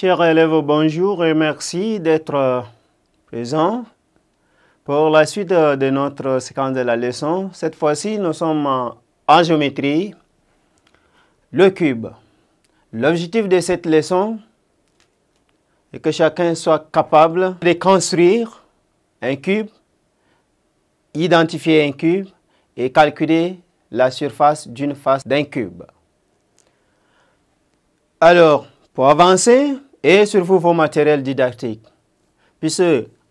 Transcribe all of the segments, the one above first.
Chers élèves, bonjour et merci d'être euh, présents pour la suite euh, de notre séquence de la leçon. Cette fois-ci, nous sommes en géométrie, le cube. L'objectif de cette leçon est que chacun soit capable de construire un cube, identifier un cube et calculer la surface d'une face d'un cube. Alors, pour avancer, et vous vos matériels didactiques. Puisque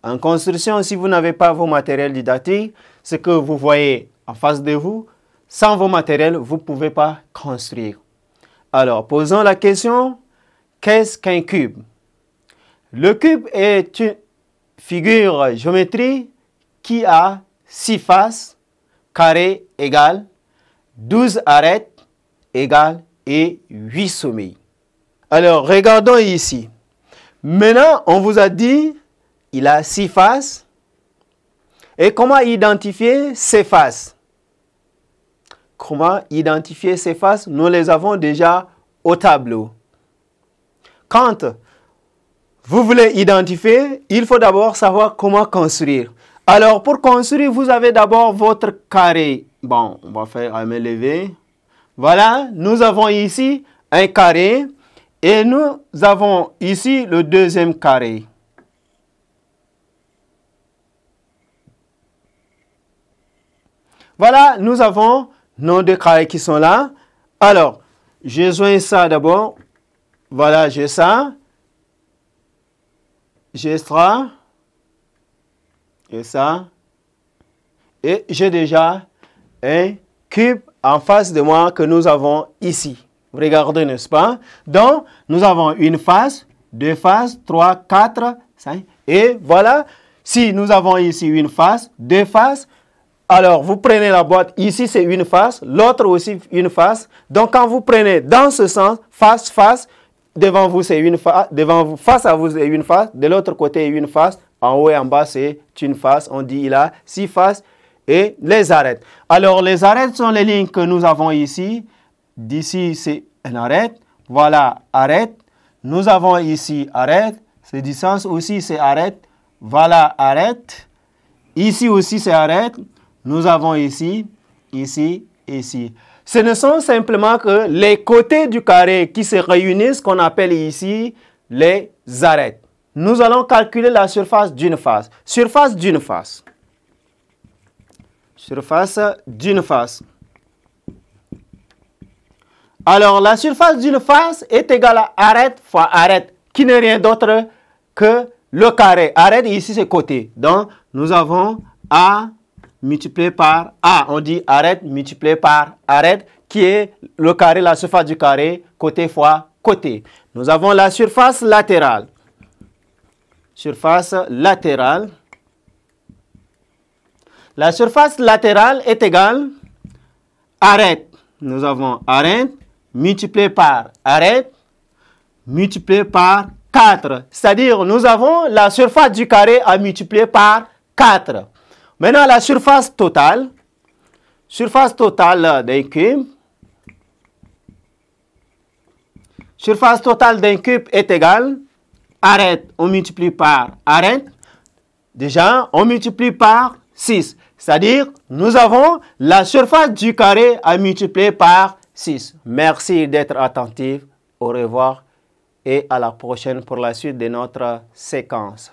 en construction, si vous n'avez pas vos matériels didactiques, ce que vous voyez en face de vous, sans vos matériels, vous ne pouvez pas construire. Alors, posons la question, qu'est-ce qu'un cube Le cube est une figure géométrique qui a 6 faces, carré égales, 12 arêtes égales et 8 sommets. Alors, regardons ici. Maintenant, on vous a dit, il a six faces. Et comment identifier ces faces Comment identifier ces faces Nous les avons déjà au tableau. Quand vous voulez identifier, il faut d'abord savoir comment construire. Alors, pour construire, vous avez d'abord votre carré. Bon, on va faire un élevé. Voilà, nous avons ici un carré. Et nous avons ici le deuxième carré. Voilà, nous avons nos deux carrés qui sont là. Alors, je joins ça d'abord. Voilà, j'ai ça. J'ai ça. Et ça. Et j'ai déjà un cube en face de moi que nous avons ici. Regardez, n'est-ce pas? Donc, nous avons une face, deux faces, trois, quatre, cinq. Et voilà, si nous avons ici une face, deux faces, alors vous prenez la boîte, ici c'est une face, l'autre aussi une face. Donc quand vous prenez dans ce sens, face, face, devant vous c'est une face, devant vous, face à vous c'est une face, de l'autre côté une face, en haut et en bas c'est une face. On dit il a six faces et les arêtes. Alors les arêtes sont les lignes que nous avons ici. D'ici, c'est une arête. Voilà, arête. Nous avons ici arête. Cette distance aussi, c'est arête. Voilà, arête. Ici aussi, c'est arête. Nous avons ici, ici, ici. Ce ne sont simplement que les côtés du carré qui se réunissent qu'on appelle ici les arêtes. Nous allons calculer la surface d'une face. Surface d'une face. Surface d'une face. Alors la surface d'une face est égale à arête fois arête, qui n'est rien d'autre que le carré. Arête, ici, c'est côté. Donc, nous avons A multiplié par A. On dit arête multiplié par arête, qui est le carré, la surface du carré, côté fois côté. Nous avons la surface latérale. Surface latérale. La surface latérale est égale à arête. Nous avons arête multiplié par arête multiplié par 4. C'est-à-dire, nous avons la surface du carré à multiplier par 4. Maintenant, la surface totale, surface totale d'un cube, surface totale d'un cube est égale arête, on multiplie par arête. Déjà, on multiplie par 6. C'est-à-dire, nous avons la surface du carré à multiplier par 6. Merci d'être attentif. Au revoir et à la prochaine pour la suite de notre séquence.